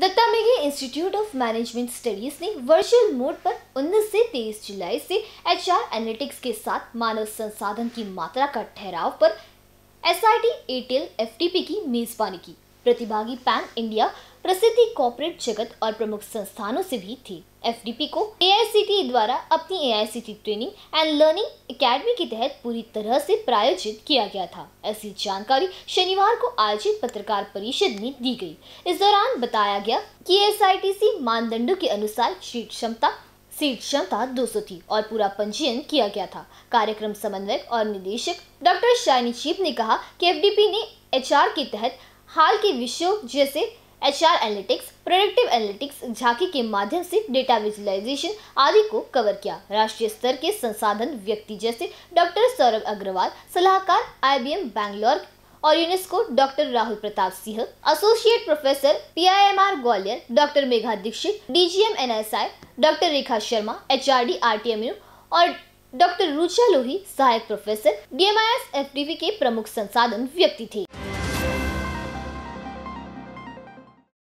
Dutta Meghe institute of management studies ने virtual mode पर 19 से 23 जुलाई से एचआर एनालिटिक्स के साथ मानव संसाधन की मात्रा का ठहराव पर एस आई टी एफटीपी की मेजबानी की प्रतिभागी पैन इंडिया प्रसिद्धि कॉर्पोरेट जगत और प्रमुख संस्थानों से भी थी एफ को ए द्वारा अपनी ए ट्रेनिंग एंड लर्निंग एकेडमी के तहत पूरी तरह से प्रायोजित किया गया था ऐसी जानकारी शनिवार को आयोजित पत्रकार परिषद में दी गई इस दौरान बताया गया कि एस मानदंडों के अनुसार शीट क्षमता सीट क्षमता दो थी और पूरा पंजीयन किया गया था कार्यक्रम समन्वयक और निदेशक डॉक्टर शाइनी चीप ने कहा कि एफ ने एच के तहत हाल के विषयों जैसे H R analytics productive analytics झांकी के माध्यम से डेटा विजुअलाइजेशन आदि को कवर किया राष्ट्रीय स्तर के संसाधन व्यक्ति जैसे डॉक्टर सौरभ अग्रवाल सलाहकार आईबीएम बैंगलोर और UNESCO doctor Rahul Pratap Singh associate professor PIMR Gwalior doctor Megha Dixit DGM NSI doctor Rekha Sharma H R R D T M U और डॉक्टर रुचा लोही सहायक प्रोफेसर डीएमआईएस एफडीवी के प्रमुख संसाधन व्यक्ति थे